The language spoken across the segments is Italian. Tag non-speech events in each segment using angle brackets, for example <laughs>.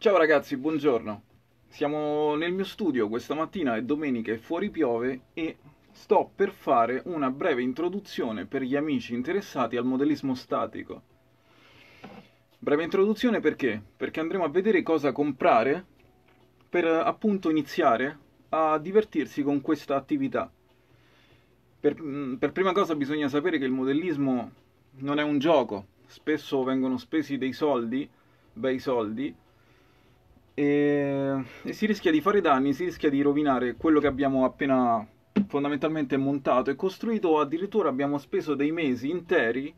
Ciao ragazzi, buongiorno. Siamo nel mio studio questa mattina, è domenica e fuori piove e sto per fare una breve introduzione per gli amici interessati al modellismo statico. Breve introduzione perché? Perché andremo a vedere cosa comprare per appunto iniziare a divertirsi con questa attività. Per, mm, per prima cosa bisogna sapere che il modellismo non è un gioco, spesso vengono spesi dei soldi, bei soldi, e, e si rischia di fare danni, si rischia di rovinare quello che abbiamo appena fondamentalmente montato e costruito, addirittura abbiamo speso dei mesi interi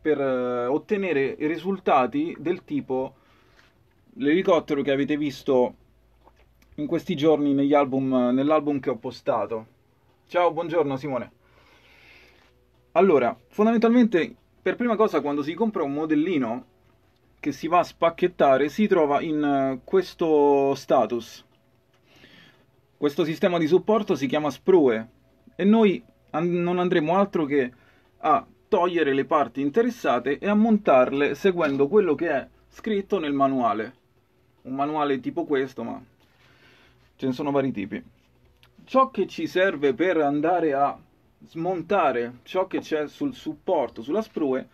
per eh, ottenere risultati del tipo l'elicottero che avete visto in questi giorni nell'album che ho postato. Ciao, buongiorno Simone. Allora, fondamentalmente per prima cosa quando si compra un modellino che si va a spacchettare si trova in eh, questo status. Questo sistema di supporto si chiama sprue e noi an non andremo altro che a togliere le parti interessate e a montarle seguendo quello che è scritto nel manuale. Un manuale tipo questo, ma ce ne sono vari tipi. Ciò che ci serve per andare a smontare ciò che c'è sul supporto, sulla sprue,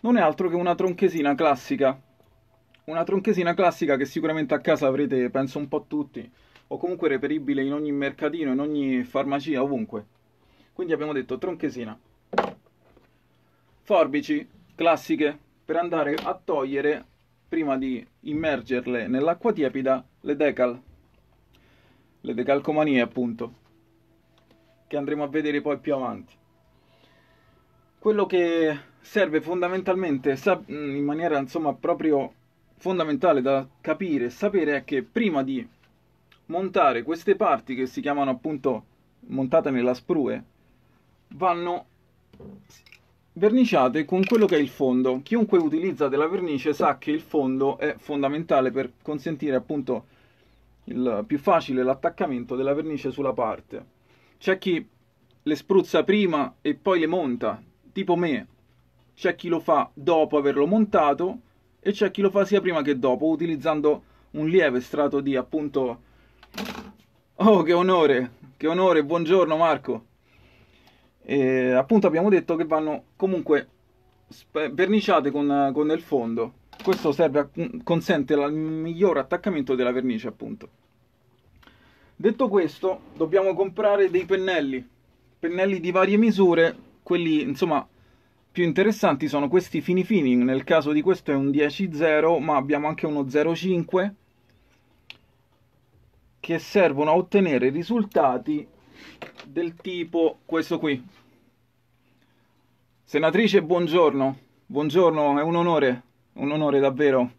non è altro che una tronchesina classica una tronchesina classica che sicuramente a casa avrete, penso, un po' tutti, o comunque reperibile in ogni mercatino, in ogni farmacia, ovunque. Quindi abbiamo detto tronchesina. Forbici classiche per andare a togliere, prima di immergerle nell'acqua tiepida, le decal. Le decalcomanie, appunto, che andremo a vedere poi più avanti. Quello che serve fondamentalmente in maniera insomma proprio fondamentale da capire e sapere è che prima di montare queste parti che si chiamano appunto montate nella sprue vanno verniciate con quello che è il fondo. Chiunque utilizza della vernice sa che il fondo è fondamentale per consentire appunto il più facile l'attaccamento della vernice sulla parte. C'è chi le spruzza prima e poi le monta, tipo me. C'è chi lo fa dopo averlo montato e c'è chi lo fa sia prima che dopo utilizzando un lieve strato di appunto oh che onore che onore buongiorno Marco e, appunto abbiamo detto che vanno comunque verniciate con, con del fondo questo serve a, mm, consente il miglior attaccamento della vernice appunto detto questo dobbiamo comprare dei pennelli pennelli di varie misure quelli insomma più interessanti sono questi fini fini, nel caso di questo è un 10-0, ma abbiamo anche uno 0-5 che servono a ottenere risultati del tipo questo qui. Senatrice, buongiorno. Buongiorno, è un onore, un onore davvero.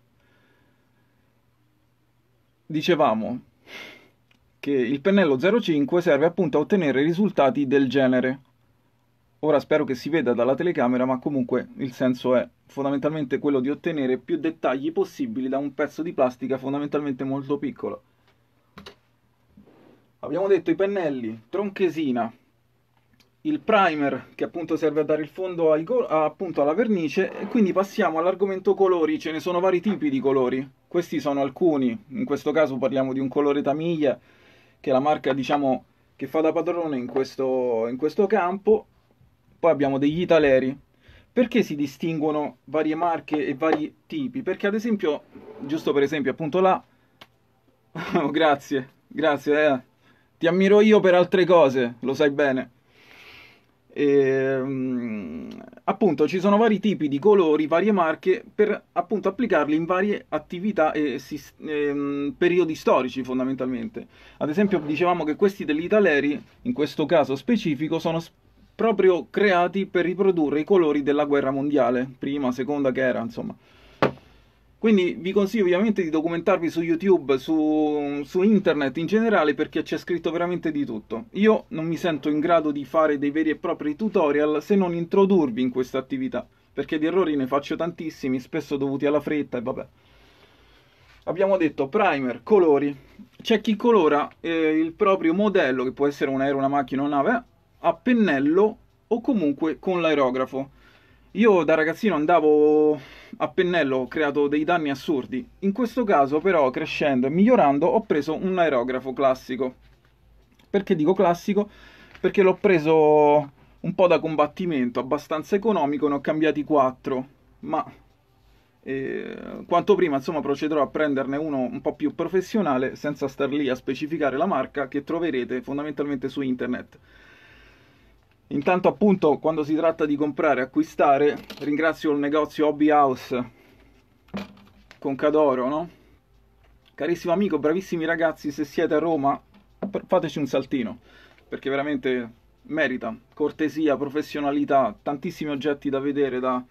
Dicevamo che il pennello 05 serve appunto a ottenere risultati del genere. Ora spero che si veda dalla telecamera, ma comunque il senso è fondamentalmente quello di ottenere più dettagli possibili da un pezzo di plastica fondamentalmente molto piccolo. Abbiamo detto i pennelli, tronchesina, il primer che appunto serve a dare il fondo al, appunto alla vernice e quindi passiamo all'argomento colori, ce ne sono vari tipi di colori, questi sono alcuni, in questo caso parliamo di un colore Tamiglia che è la marca diciamo che fa da padrone in questo, in questo campo poi abbiamo degli italeri. Perché si distinguono varie marche e vari tipi? Perché ad esempio, giusto per esempio, appunto là... <laughs> Oh, grazie, grazie, eh. Ti ammiro io per altre cose, lo sai bene. E, ehm, appunto ci sono vari tipi di colori, varie marche per appunto applicarli in varie attività e, e ehm, periodi storici fondamentalmente. Ad esempio dicevamo che questi dell'Italeri in questo caso specifico sono proprio creati per riprodurre i colori della guerra mondiale, prima, seconda guerra, insomma. Quindi vi consiglio ovviamente di documentarvi su YouTube, su, su internet in generale, perché c'è scritto veramente di tutto. Io non mi sento in grado di fare dei veri e propri tutorial se non introdurvi in questa attività, perché di errori ne faccio tantissimi, spesso dovuti alla fretta e vabbè abbiamo detto primer, colori. C'è chi colora eh, il proprio modello, che può essere un aereo, una macchina, una nave, a pennello o comunque con l'aerografo. Io da ragazzino andavo a pennello, ho creato dei danni assurdi. In questo caso però, crescendo e migliorando, ho preso un aerografo classico. Perché dico classico? Perché l'ho preso un po' da combattimento, abbastanza economico, ne ho cambiati 4, ma eh, quanto prima insomma procederò a prenderne uno un po' più professionale senza star lì a specificare la marca che troverete fondamentalmente su internet. Intanto appunto quando si tratta di comprare, acquistare, ringrazio il negozio Hobby House con Cadoro, no? Carissimo amico, bravissimi ragazzi, se siete a Roma fateci un saltino, perché veramente merita, cortesia, professionalità, tantissimi oggetti da vedere, da,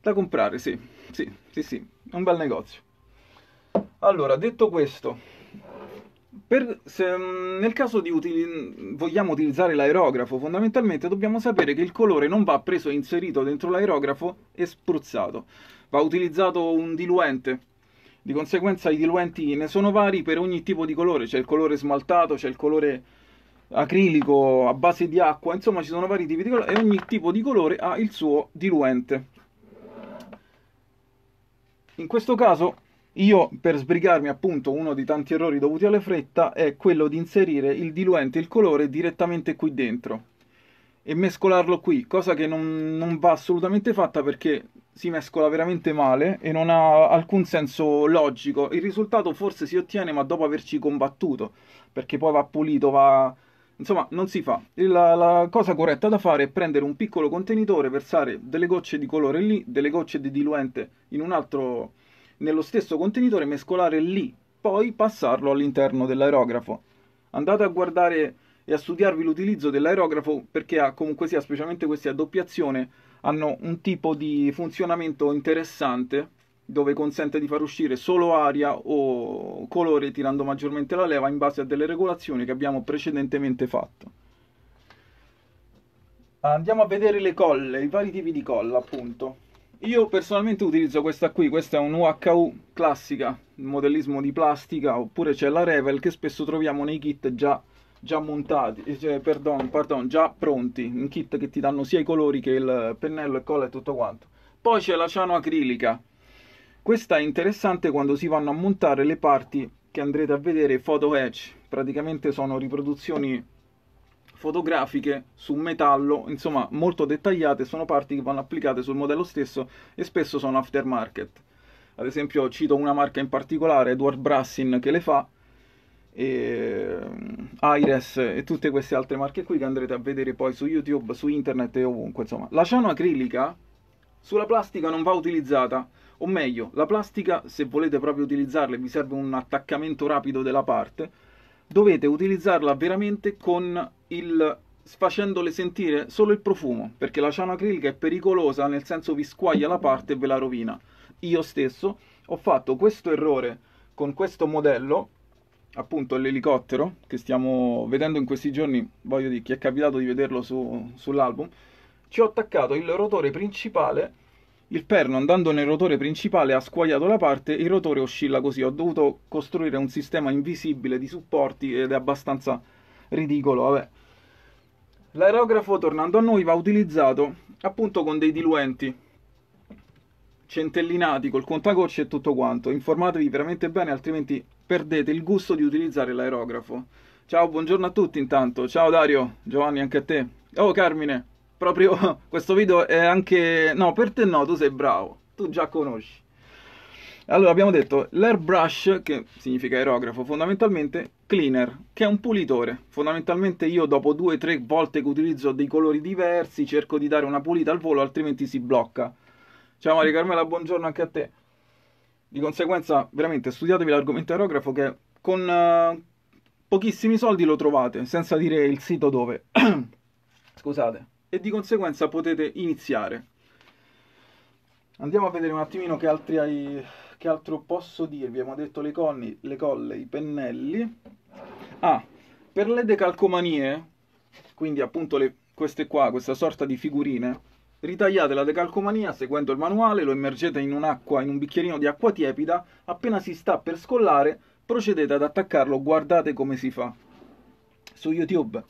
da comprare, sì, sì, sì, sì, un bel negozio. Allora, detto questo, per, se, mm, nel caso di util, vogliamo utilizzare l'aerografo, fondamentalmente dobbiamo sapere che il colore non va preso e inserito dentro l'aerografo e spruzzato, va utilizzato un diluente. Di conseguenza i diluenti ne sono vari per ogni tipo di colore, c'è il colore smaltato, c'è il colore acrilico a base di acqua, insomma ci sono vari tipi di colore e ogni tipo di colore ha il suo diluente. In questo caso io, per sbrigarmi, appunto, uno dei tanti errori dovuti alla fretta è quello di inserire il diluente, il colore, direttamente qui dentro e mescolarlo qui, cosa che non, non va assolutamente fatta perché si mescola veramente male e non ha alcun senso logico. Il risultato forse si ottiene ma dopo averci combattuto, perché poi va pulito, va... Insomma, non si fa. La, la cosa corretta da fare è prendere un piccolo contenitore, versare delle gocce di colore lì, delle gocce di diluente in un altro nello stesso contenitore mescolare lì, poi passarlo all'interno dell'aerografo. Andate a guardare e a studiarvi l'utilizzo dell'aerografo perché ha comunque sia, specialmente queste a doppiazione, hanno un tipo di funzionamento interessante dove consente di far uscire solo aria o colore tirando maggiormente la leva in base a delle regolazioni che abbiamo precedentemente fatto. Andiamo a vedere le colle, i vari tipi di colla appunto. Io personalmente utilizzo questa qui, questa è un UHU classica, modellismo di plastica, oppure c'è la Revel che spesso troviamo nei kit già, già montati, eh, cioè, perdon, pardon, già pronti, in kit che ti danno sia i colori che il pennello e colla e tutto quanto. Poi c'è la ciano acrilica, questa è interessante quando si vanno a montare le parti che andrete a vedere photo edge, praticamente sono riproduzioni fotografiche su metallo, insomma molto dettagliate, sono parti che vanno applicate sul modello stesso e spesso sono aftermarket. Ad esempio cito una marca in particolare, Edward Brassin, che le fa, e ehm, Aires e tutte queste altre marche qui che andrete a vedere poi su YouTube, su internet e ovunque. Insomma, la ciano acrilica sulla plastica non va utilizzata, o meglio, la plastica se volete proprio utilizzarla e vi serve un attaccamento rapido della parte, dovete utilizzarla veramente con il, facendole sentire solo il profumo, perché la ciano acrilica è pericolosa nel senso vi squaglia la parte e ve la rovina. Io stesso ho fatto questo errore con questo modello, appunto l'elicottero, che stiamo vedendo in questi giorni, voglio dire, chi è capitato di vederlo su, sull'album, ci ho attaccato il rotore principale il perno andando nel rotore principale ha squagliato la parte, il rotore oscilla così, ho dovuto costruire un sistema invisibile di supporti ed è abbastanza ridicolo, vabbè. L'aerografo, tornando a noi, va utilizzato appunto con dei diluenti centellinati col contagocce e tutto quanto. Informatevi veramente bene, altrimenti perdete il gusto di utilizzare l'aerografo. Ciao, buongiorno a tutti intanto. Ciao Dario, Giovanni anche a te. Oh Carmine, proprio <laughs> questo video è anche... No, per te no, tu sei bravo, tu già conosci. Allora abbiamo detto l'airbrush, che significa aerografo, fondamentalmente cleaner, che è un pulitore. Fondamentalmente io dopo due o tre volte che utilizzo dei colori diversi cerco di dare una pulita al volo, altrimenti si blocca. Ciao Maria Carmela, buongiorno anche a te. Di conseguenza, veramente, studiatevi l'argomento aerografo che con eh, pochissimi soldi lo trovate, senza dire il sito dove. <clears throat> Scusate. E di conseguenza potete iniziare. Andiamo a vedere un attimino che altri hai che altro posso dirvi? Abbiamo detto le, conni, le colle, i pennelli. Ah, per le decalcomanie, quindi appunto le, queste qua, questa sorta di figurine, ritagliate la decalcomania seguendo il manuale, lo immergete in un'acqua, in un bicchierino di acqua tiepida, appena si sta per scollare procedete ad attaccarlo, guardate come si fa su YouTube.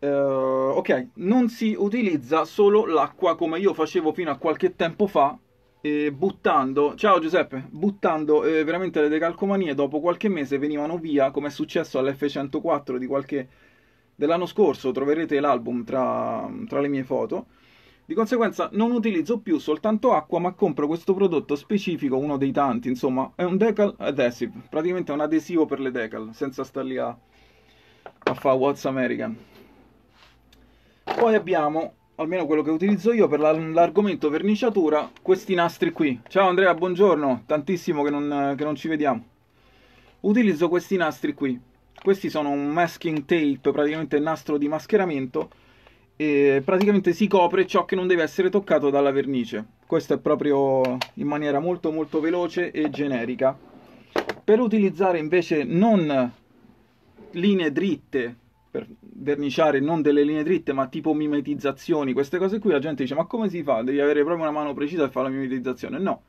Uh, ok, non si utilizza solo l'acqua come io facevo fino a qualche tempo fa eh, buttando, ciao Giuseppe, buttando eh, veramente le decalcomanie dopo qualche mese venivano via, come è successo all'F104 di qualche dell'anno scorso, troverete l'album tra, tra le mie foto. Di conseguenza non utilizzo più soltanto acqua, ma compro questo prodotto specifico, uno dei tanti, insomma, è un decal adhesive, praticamente è un adesivo per le decal, senza star lì a, a fare What's American. Poi abbiamo almeno quello che utilizzo io per l'argomento verniciatura, questi nastri qui. Ciao Andrea, buongiorno, tantissimo che non, che non ci vediamo. Utilizzo questi nastri qui. Questi sono un masking tape, praticamente nastro di mascheramento, e praticamente si copre ciò che non deve essere toccato dalla vernice. Questo è proprio in maniera molto molto veloce e generica. Per utilizzare invece non linee dritte per verniciare non delle linee dritte, ma tipo mimetizzazioni, queste cose qui, la gente dice: Ma come si fa? Devi avere proprio una mano precisa per fare la mimetizzazione. No,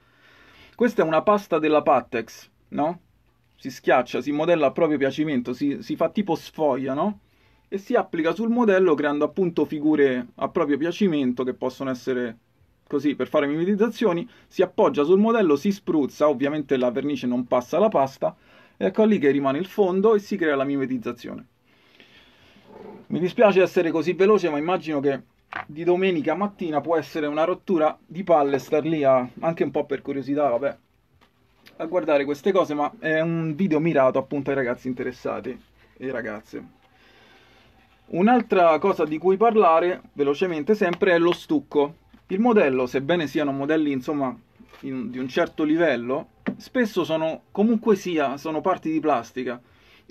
questa è una pasta della Pattex, no? Si schiaccia, si modella a proprio piacimento, si, si fa tipo sfoglia, no? E si applica sul modello creando appunto figure a proprio piacimento che possono essere così per fare mimetizzazioni. Si appoggia sul modello, si spruzza, ovviamente la vernice non passa alla pasta. Ecco lì che rimane il fondo e si crea la mimetizzazione. Mi dispiace essere così veloce, ma immagino che di domenica mattina può essere una rottura di palle star lì a, anche un po' per curiosità, vabbè, a guardare queste cose, ma è un video mirato appunto ai ragazzi interessati e ragazze. Un'altra cosa di cui parlare, velocemente sempre, è lo stucco. Il modello, sebbene siano modelli insomma in, di un certo livello, spesso sono comunque sia, sono parti di plastica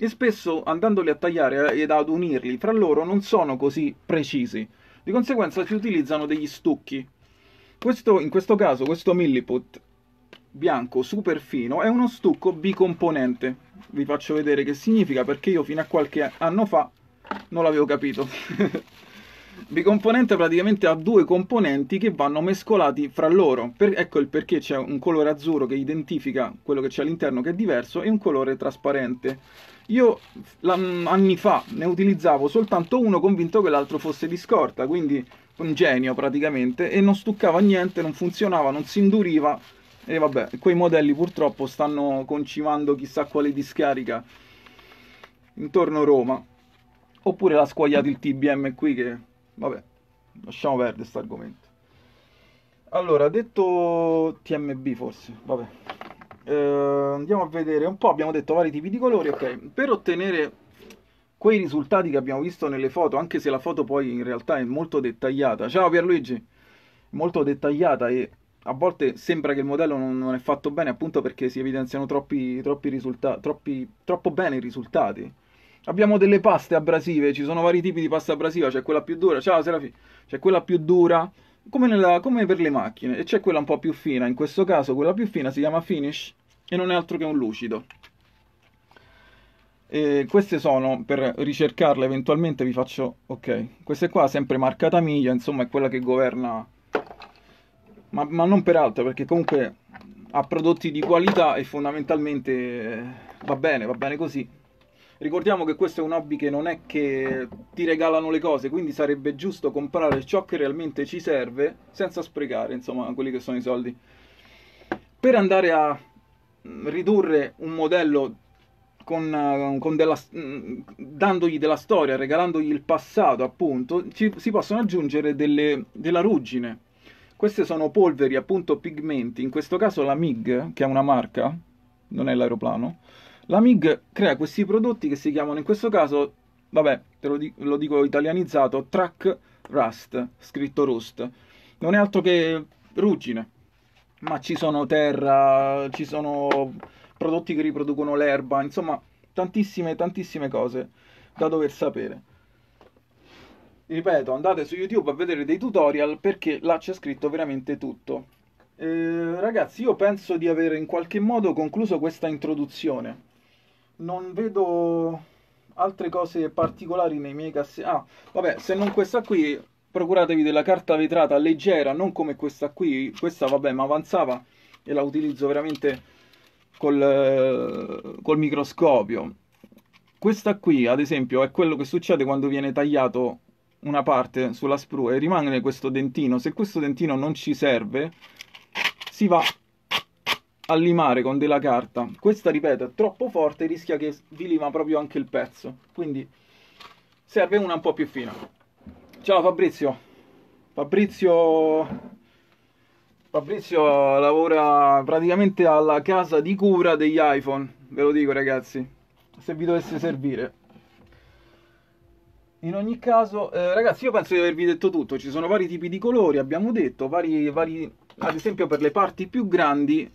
e spesso andandoli a tagliare ed ad unirli fra loro non sono così precisi. Di conseguenza si utilizzano degli stucchi. Questo, in questo caso questo milliput bianco super fino è uno stucco bicomponente. Vi faccio vedere che significa perché io fino a qualche anno fa non l'avevo capito. <laughs> Bicomponente praticamente ha due componenti che vanno mescolati fra loro. Per, ecco il perché c'è un colore azzurro che identifica quello che c'è all'interno che è diverso e un colore trasparente. Io mm, anni fa ne utilizzavo soltanto uno convinto che l'altro fosse di scorta, quindi un genio praticamente, e non stuccava niente, non funzionava, non si induriva. E vabbè, quei modelli purtroppo stanno concimando chissà quale discarica intorno a Roma. Oppure l'ha squagliato il TBM qui che Vabbè, lasciamo perdere questo argomento. Allora, detto TMB forse, vabbè. Eh, andiamo a vedere un po', abbiamo detto vari tipi di colori, ok. Per ottenere quei risultati che abbiamo visto nelle foto, anche se la foto poi in realtà è molto dettagliata. Ciao Pierluigi, molto dettagliata e a volte sembra che il modello non, non è fatto bene appunto perché si evidenziano troppi, troppi risultati, troppo bene i risultati. Abbiamo delle paste abrasive, ci sono vari tipi di pasta abrasiva, c'è quella più dura, ciao Serafi, c'è quella più dura, come, nella, come, per le macchine, e c'è quella un po' più fina, in questo caso quella più fina si chiama finish e non è altro che un lucido. E queste sono, per ricercarle eventualmente vi faccio, ok, queste qua sempre marcata miglia, insomma è quella che governa, ma, ma non per altro, perché comunque ha prodotti di qualità e fondamentalmente eh, va bene, va bene così. Ricordiamo che questo è un hobby che non è che ti regalano le cose, quindi sarebbe giusto comprare ciò che realmente ci serve senza sprecare, insomma, quelli che sono i soldi. Per andare a mm, ridurre un modello con, uh, con della, mm, dandogli della storia, regalandogli il passato, appunto, ci, si possono aggiungere delle, della ruggine. Queste sono polveri, appunto, pigmenti, in questo caso la MIG, che è una marca, non è l'aeroplano, la MIG crea questi prodotti che si chiamano in questo caso, vabbè, te lo, dico, lo dico italianizzato, Track Rust, scritto Rust. Non è altro che ruggine, ma ci sono terra, ci sono prodotti che riproducono l'erba, insomma, tantissime, tantissime cose da dover sapere. Ripeto, andate su YouTube a vedere dei tutorial perché là c'è scritto veramente tutto. Eh, ragazzi, io penso di aver in qualche modo concluso questa introduzione non vedo altre cose particolari nei miei cassetti. Ah, vabbè, se non questa qui, procuratevi della carta vetrata leggera, non come questa qui. Questa, vabbè, ma avanzava e la utilizzo veramente col, col microscopio. Questa qui, ad esempio, è quello che succede quando viene tagliato una parte sulla sprue e rimane questo dentino. Se questo dentino non ci serve, si va a limare con della carta. Questa, ripeto, è troppo forte e rischia che vi lima proprio anche il pezzo. Quindi serve una un po' più fina. Ciao Fabrizio. Fabrizio... Fabrizio lavora praticamente alla casa di cura degli iPhone, ve lo dico ragazzi, se vi dovesse servire. In ogni caso, eh, ragazzi, io penso di avervi detto tutto, ci sono vari tipi di colori, abbiamo detto, vari, vari ad esempio per le parti più grandi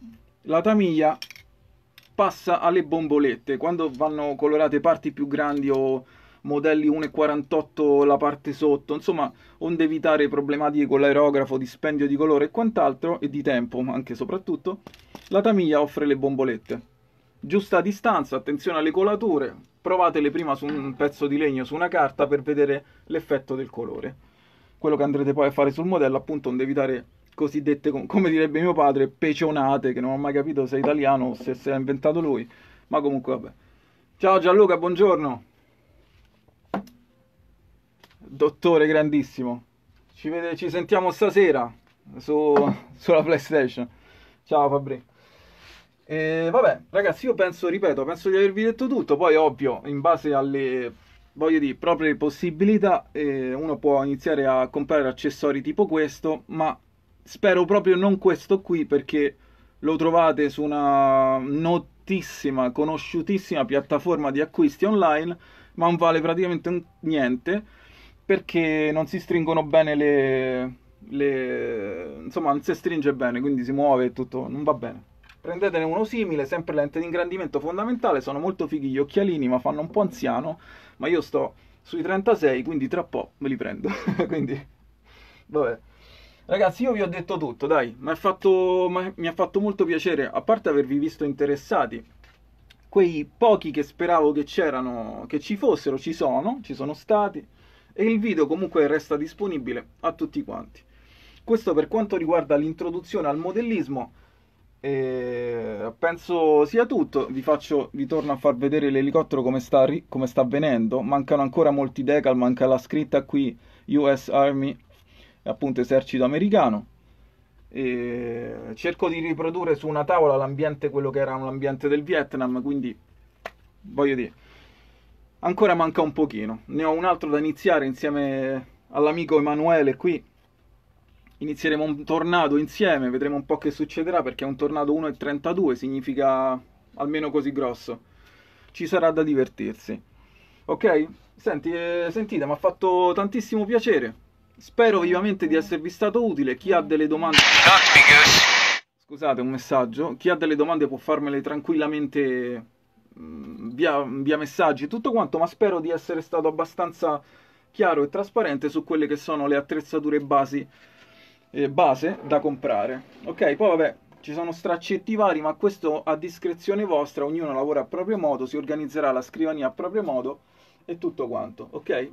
la tamiglia passa alle bombolette quando vanno colorate parti più grandi o modelli 1,48 la parte sotto, insomma, onde evitare problematiche con l'aerografo, dispendio di colore e quant'altro, e di tempo anche soprattutto, la Tamiya offre le bombolette. Giusta distanza, attenzione alle colature, provatele prima su un pezzo di legno, su una carta, per vedere l'effetto del colore. Quello che andrete poi a fare sul modello, appunto, onde evitare cosiddette, come direbbe mio padre, pecionate, che non ho mai capito se è italiano o se si è inventato lui, ma comunque vabbè. Ciao Gianluca, buongiorno. Dottore grandissimo. Ci, vede, ci sentiamo stasera su, <laughs> sulla PlayStation. Ciao Fabri. E vabbè, ragazzi, io penso, ripeto, penso di avervi detto tutto. Poi, ovvio, in base alle voglio dire, proprie possibilità, eh, uno può iniziare a comprare accessori tipo questo, ma spero proprio non questo qui perché lo trovate su una notissima, conosciutissima piattaforma di acquisti online, ma non vale praticamente niente perché non si stringono bene le, le, insomma non si stringe bene quindi si muove e tutto non va bene prendetene uno simile sempre lente di ingrandimento fondamentale sono molto fighi gli occhialini ma fanno un po' anziano ma io sto sui 36 quindi tra po' me li prendo <laughs> quindi vabbè Ragazzi, io vi ho detto tutto, dai, mi ha fatto, fatto molto piacere, a parte avervi visto interessati quei pochi che speravo che c'erano, che ci fossero, ci sono, ci sono stati e il video comunque resta disponibile a tutti quanti. Questo per quanto riguarda l'introduzione al modellismo, eh, penso sia tutto, vi, faccio, vi torno a far vedere l'elicottero come come sta avvenendo, mancano ancora molti decal, manca la scritta qui US Army appunto esercito americano. E cerco di riprodurre su una tavola l'ambiente, quello che era l'ambiente del Vietnam, quindi voglio dire, ancora manca un pochino. Ne ho un altro da iniziare insieme all'amico Emanuele qui. Inizieremo un tornado insieme, vedremo un po' che succederà perché un tornado 1,32, significa almeno così grosso. Ci sarà da divertirsi. Ok? Senti, eh, sentite, mi ha fatto tantissimo piacere. Spero vivamente di esservi stato utile. Chi ha delle domande. Scusate, un messaggio. Chi ha delle domande può farmele tranquillamente mm, via, via messaggi e tutto quanto, ma spero di essere stato abbastanza chiaro e trasparente su quelle che sono le attrezzature basi, eh, base da comprare. Ok, poi vabbè, ci sono straccetti vari, ma questo a discrezione vostra, ognuno lavora a proprio modo, si organizzerà la scrivania a proprio modo e tutto quanto, ok?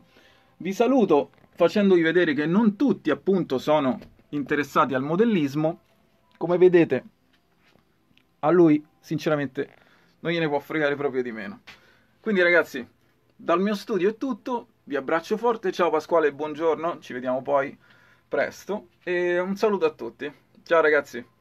Vi saluto, facendovi vedere che non tutti appunto sono interessati al modellismo, come vedete a lui sinceramente non gliene può fregare proprio di meno. Quindi ragazzi, dal mio studio è tutto, vi abbraccio forte, ciao Pasquale, buongiorno, ci vediamo poi presto e un saluto a tutti. Ciao ragazzi!